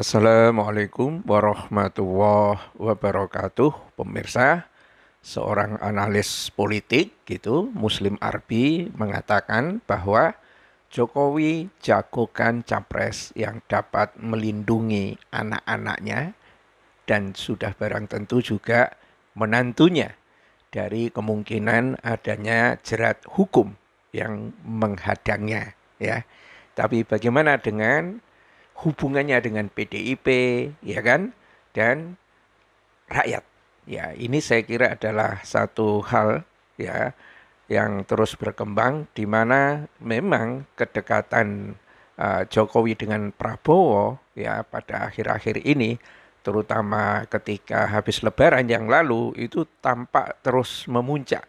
Assalamualaikum warahmatullahi wabarakatuh, pemirsa. Seorang analis politik gitu, Muslim Arbi mengatakan bahwa Jokowi jagokan capres yang dapat melindungi anak-anaknya dan sudah barang tentu juga menantunya dari kemungkinan adanya jerat hukum yang menghadangnya ya. Tapi bagaimana dengan hubungannya dengan PDIP, ya kan? Dan rakyat. Ya, ini saya kira adalah satu hal ya yang terus berkembang di mana memang kedekatan uh, Jokowi dengan Prabowo ya pada akhir-akhir ini terutama ketika habis lebaran yang lalu itu tampak terus memuncak.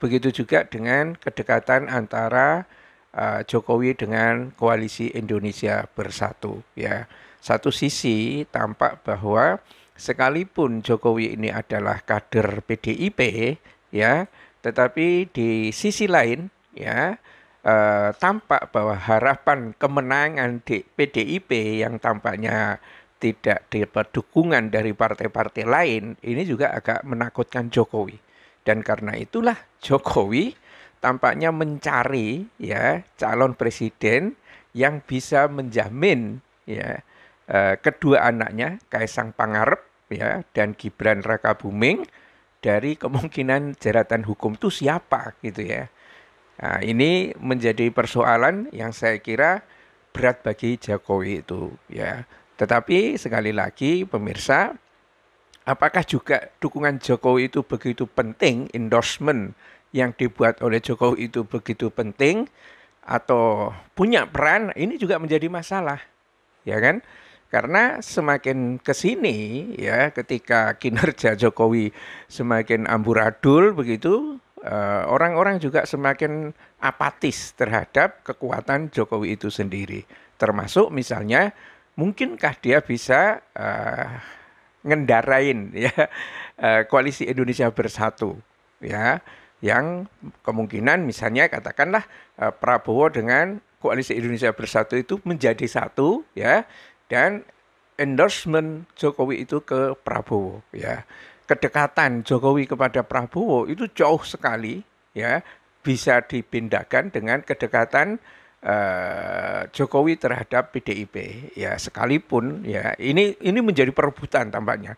Begitu juga dengan kedekatan antara Eh, Jokowi dengan koalisi Indonesia Bersatu ya. Satu sisi tampak bahwa sekalipun Jokowi ini adalah kader PDIP ya, tetapi di sisi lain ya eh, tampak bahwa harapan kemenangan di PDIP yang tampaknya tidak dapat dukungan dari partai-partai lain ini juga agak menakutkan Jokowi dan karena itulah Jokowi tampaknya mencari ya calon presiden yang bisa menjamin ya eh, kedua anaknya Kaisang Pangarep ya dan Gibran Raka Buming dari kemungkinan jeratan hukum itu siapa gitu ya. Nah, ini menjadi persoalan yang saya kira berat bagi Jokowi itu ya. Tetapi sekali lagi pemirsa apakah juga dukungan Jokowi itu begitu penting endorsement yang dibuat oleh Jokowi itu begitu penting atau punya peran, ini juga menjadi masalah. Ya kan? Karena semakin ke sini ya ketika kinerja Jokowi semakin amburadul begitu eh, orang-orang juga semakin apatis terhadap kekuatan Jokowi itu sendiri. Termasuk misalnya mungkinkah dia bisa uh, ngendarain ya uh, koalisi Indonesia Bersatu ya yang kemungkinan misalnya katakanlah eh, Prabowo dengan koalisi Indonesia Bersatu itu menjadi satu ya dan endorsement Jokowi itu ke Prabowo ya kedekatan Jokowi kepada Prabowo itu jauh sekali ya bisa dipindahkan dengan kedekatan uh, Jokowi terhadap PDIP ya sekalipun ya ini ini menjadi perebutan tampaknya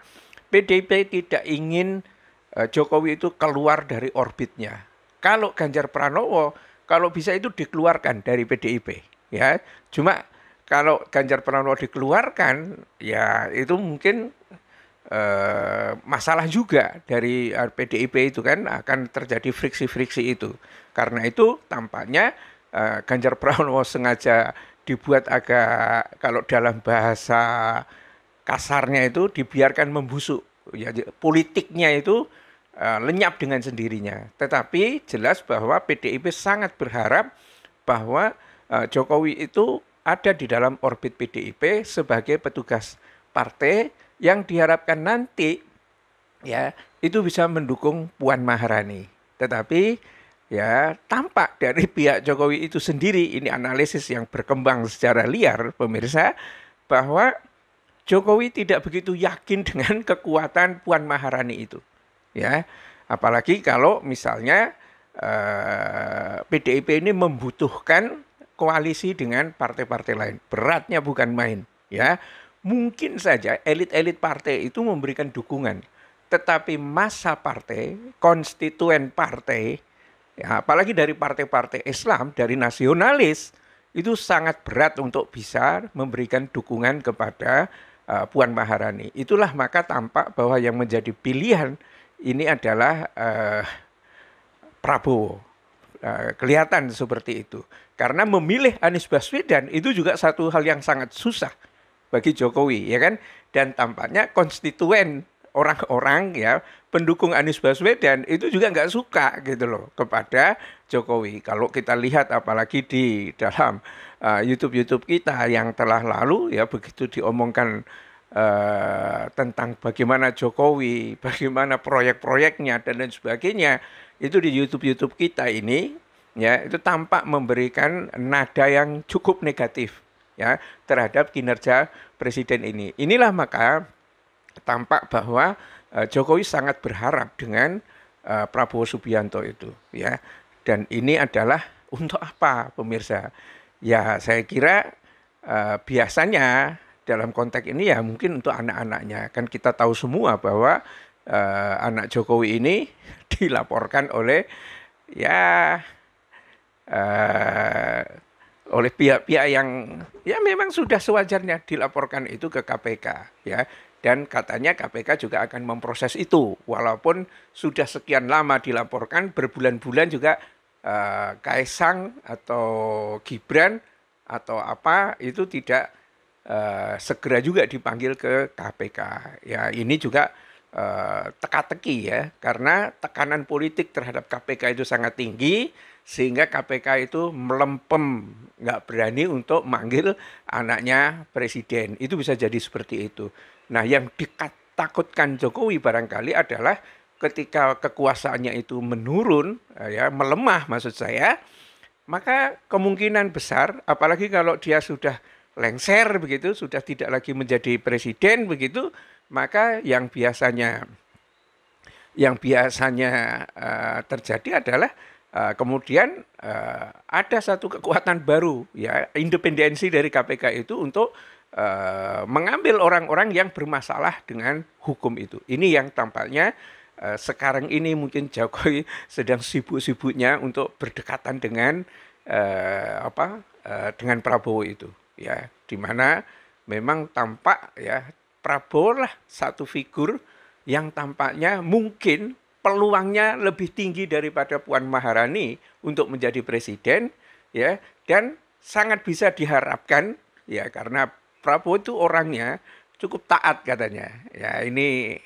PDIP tidak ingin Eh, Jokowi itu keluar dari orbitnya. Kalau Ganjar Pranowo kalau bisa itu dikeluarkan dari PDIP ya. Cuma kalau Ganjar Pranowo dikeluarkan ya itu mungkin eh, masalah juga dari PDIP eh, itu kan akan terjadi friksi-friksi itu. Karena itu tampaknya eh, Ganjar Pranowo sengaja dibuat agak kalau dalam bahasa kasarnya itu dibiarkan membusuk ya politiknya itu Eh, lenyap dengan sendirinya. Tetapi jelas bahwa PDIP sangat berharap bahwa eh, Jokowi itu ada di dalam orbit PDIP sebagai petugas partai yang diharapkan nanti ya itu bisa mendukung Puan Maharani. Tetapi ya tampak dari pihak Jokowi itu sendiri ini analisis yang berkembang secara liar pemirsa bahwa Jokowi tidak begitu yakin dengan kekuatan Puan Maharani itu ya. Apalagi kalau misalnya eh, PDIP ini membutuhkan koalisi dengan partai-partai lain. Beratnya bukan main, ya. Mungkin saja elit-elit partai itu memberikan dukungan, tetapi masa partai, konstituen partai, ya, apalagi dari partai-partai Islam, dari nasionalis, itu sangat berat untuk bisa memberikan dukungan kepada uh, Puan Maharani. Itulah maka tampak bahwa yang menjadi pilihan ini adalah eh, Prabowo. Eh, kelihatan seperti itu. Karena memilih Anies Baswedan itu juga satu hal yang sangat susah bagi Jokowi, ya kan? Dan tampaknya konstituen orang-orang ya pendukung Anies Baswedan itu juga nggak suka gitu loh kepada Jokowi. Kalau kita lihat apalagi di dalam eh, YouTube-YouTube uh, YouTube -YouTube kita yang telah lalu ya begitu diomongkan Eh, tentang bagaimana Jokowi, bagaimana proyek-proyeknya dan lain sebagainya itu di YouTube-YouTube kita ini ya itu tampak memberikan nada yang cukup negatif ya terhadap kinerja presiden ini. Inilah maka tampak bahwa eh, Jokowi sangat berharap dengan eh, Prabowo Subianto itu ya. Dan ini adalah untuk apa pemirsa? Ya, saya kira uh, biasanya dalam konteks ini ya mungkin untuk anak-anaknya kan kita tahu semua bahwa uh, anak Jokowi ini dilaporkan oleh ya uh, oleh pihak-pihak yang ya memang sudah sewajarnya dilaporkan itu ke KPK ya dan katanya KPK juga akan memproses itu walaupun sudah sekian lama dilaporkan berbulan-bulan juga uh, Kaisang atau Gibran atau apa itu tidak uh, segera juga dipanggil ke KPK. Ya ini juga uh, teka-teki ya, karena tekanan politik terhadap KPK itu sangat tinggi, sehingga KPK itu melempem, nggak berani untuk manggil anaknya presiden. Itu bisa jadi seperti itu. Nah yang ditakutkan Jokowi barangkali adalah ketika kekuasaannya itu menurun, eh, ya melemah maksud saya, maka kemungkinan besar, apalagi kalau dia sudah lengser begitu, sudah tidak lagi menjadi presiden begitu, maka yang biasanya yang biasanya uh, terjadi adalah uh, kemudian uh, ada satu kekuatan baru ya independensi dari KPK itu untuk uh, mengambil orang-orang yang bermasalah dengan hukum itu. Ini yang tampaknya uh, sekarang ini mungkin Jokowi sedang sibuk-sibuknya untuk berdekatan dengan uh, apa uh, dengan Prabowo itu ya dimana memang tampak ya Prabowo lah satu figur yang tampaknya mungkin peluangnya lebih tinggi daripada Puan Maharani untuk menjadi presiden ya dan sangat bisa diharapkan ya karena Prabowo itu orangnya cukup taat katanya. Ya ini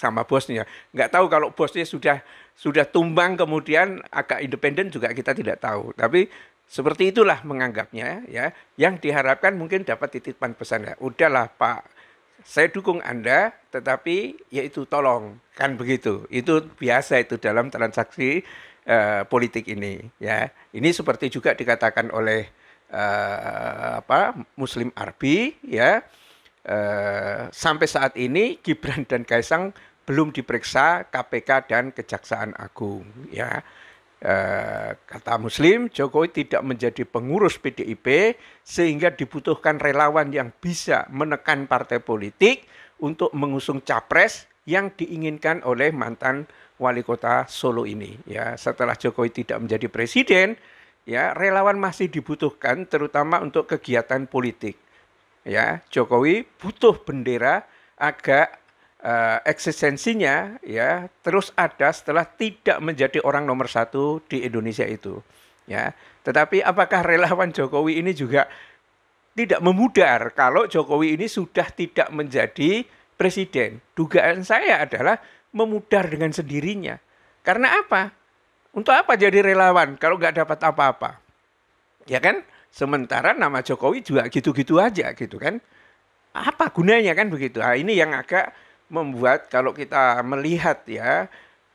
sama bosnya. Nggak tahu kalau bosnya sudah sudah tumbang kemudian agak independen juga kita tidak tahu. Tapi seperti itulah menganggapnya ya. Yang diharapkan mungkin dapat titipan pesan ya. Udahlah Pak, saya dukung Anda tetapi yaitu tolong kan begitu. Itu biasa itu dalam transaksi uh, politik ini ya. Ini seperti juga dikatakan oleh uh, apa Muslim Arbi ya. Uh, sampai saat ini Gibran dan Kaisang belum diperiksa KPK dan Kejaksaan Agung ya. Eh, kata Muslim, Jokowi tidak menjadi pengurus PDIP sehingga dibutuhkan relawan yang bisa menekan partai politik untuk mengusung capres yang diinginkan oleh mantan wali kota Solo ini. Ya, setelah Jokowi tidak menjadi presiden, ya relawan masih dibutuhkan terutama untuk kegiatan politik. Ya, Jokowi butuh bendera agak uh, eksistensinya ya terus ada setelah tidak menjadi orang nomor satu di Indonesia itu ya tetapi apakah relawan Jokowi ini juga tidak memudar kalau Jokowi ini sudah tidak menjadi presiden dugaan saya adalah memudar dengan sendirinya karena apa untuk apa jadi relawan kalau nggak dapat apa-apa ya kan sementara nama Jokowi juga gitu-gitu aja gitu kan apa gunanya kan begitu nah, ini yang agak membuat kalau kita melihat ya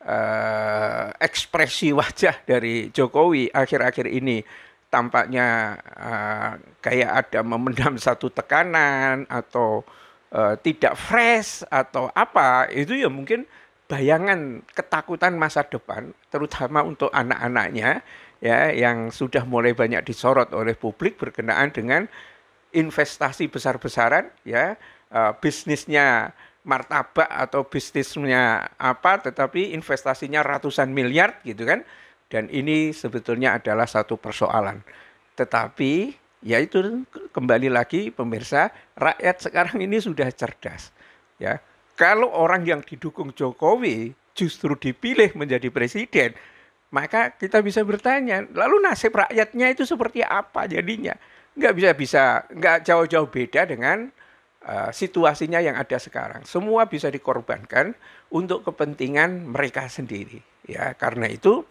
eh, ekspresi wajah dari Jokowi akhir-akhir ini tampaknya eh, kayak ada memendam satu tekanan atau eh, tidak fresh atau apa itu ya mungkin bayangan ketakutan masa depan terutama untuk anak-anaknya ya yang sudah mulai banyak disorot oleh publik berkenaan dengan investasi besar-besaran ya uh, bisnisnya martabak atau bisnisnya apa, tetapi investasinya ratusan miliar gitu kan. Dan ini sebetulnya adalah satu persoalan. Tetapi yaitu kembali lagi pemirsa, rakyat sekarang ini sudah cerdas. Ya, kalau orang yang didukung Jokowi justru dipilih menjadi presiden, maka kita bisa bertanya, lalu nasib rakyatnya itu seperti apa jadinya? Nggak bisa bisa nggak jauh-jauh beda dengan uh, situasinya yang ada sekarang. Semua bisa dikorbankan untuk kepentingan mereka sendiri. Ya, karena itu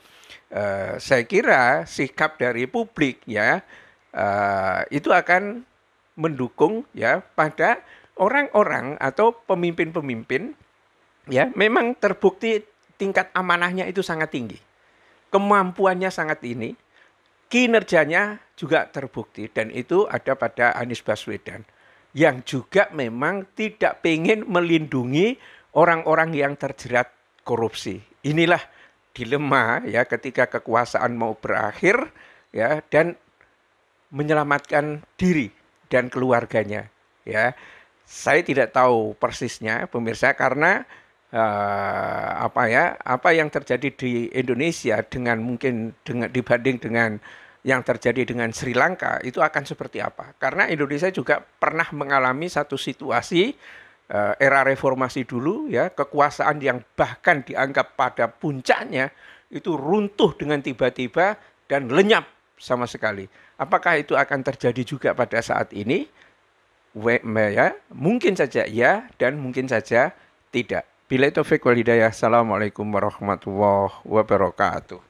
uh, saya kira sikap dari publik ya uh, itu akan mendukung ya pada orang-orang atau pemimpin-pemimpin ya memang terbukti tingkat amanahnya itu sangat tinggi. Kemampuannya sangat ini, kinerjanya juga terbukti dan itu ada pada Anies Baswedan yang juga memang tidak pengen melindungi orang-orang yang terjerat korupsi. Inilah dilema ya ketika kekuasaan mau berakhir ya dan menyelamatkan diri dan keluarganya ya. Saya tidak tahu persisnya pemirsa karena uh, apa ya apa yang terjadi di Indonesia dengan mungkin dengan dibanding dengan yang terjadi dengan Sri Lanka itu akan seperti apa. Karena Indonesia juga pernah mengalami satu situasi eh, era reformasi dulu ya, kekuasaan yang bahkan dianggap pada puncaknya itu runtuh dengan tiba-tiba dan lenyap sama sekali. Apakah itu akan terjadi juga pada saat ini? Ya, mungkin saja ya dan mungkin saja tidak. Bila itu wal hidayah. Assalamualaikum warahmatullahi wabarakatuh.